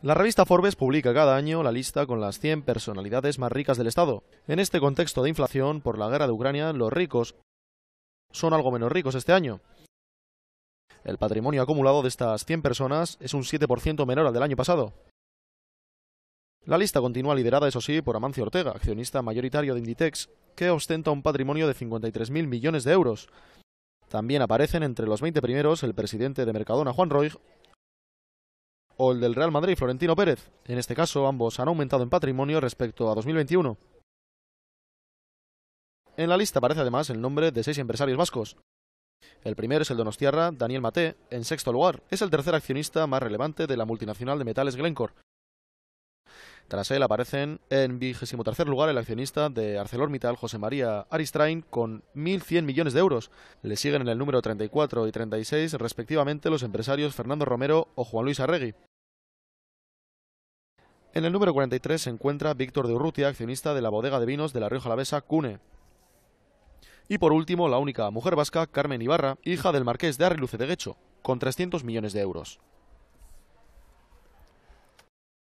La revista Forbes publica cada año la lista con las 100 personalidades más ricas del Estado. En este contexto de inflación por la guerra de Ucrania, los ricos son algo menos ricos este año. El patrimonio acumulado de estas 100 personas es un 7% menor al del año pasado. La lista continúa liderada, eso sí, por Amancio Ortega, accionista mayoritario de Inditex, que ostenta un patrimonio de 53.000 millones de euros. También aparecen entre los 20 primeros el presidente de Mercadona, Juan Roig, o el del Real Madrid, Florentino Pérez. En este caso, ambos han aumentado en patrimonio respecto a 2021. En la lista aparece además el nombre de seis empresarios vascos. El primero es el donostiarra Daniel Maté, en sexto lugar. Es el tercer accionista más relevante de la multinacional de metales Glencore. Tras él aparecen en vigésimo tercer lugar el accionista de ArcelorMittal, José María Aristrain, con 1.100 millones de euros. Le siguen en el número 34 y 36, respectivamente, los empresarios Fernando Romero o Juan Luis Arregui. En el número 43 se encuentra Víctor de Urrutia, accionista de la bodega de vinos de la Rioja Alavesa, CUNE. Y por último, la única mujer vasca, Carmen Ibarra, hija del marqués de Arriluce de Guecho, con 300 millones de euros.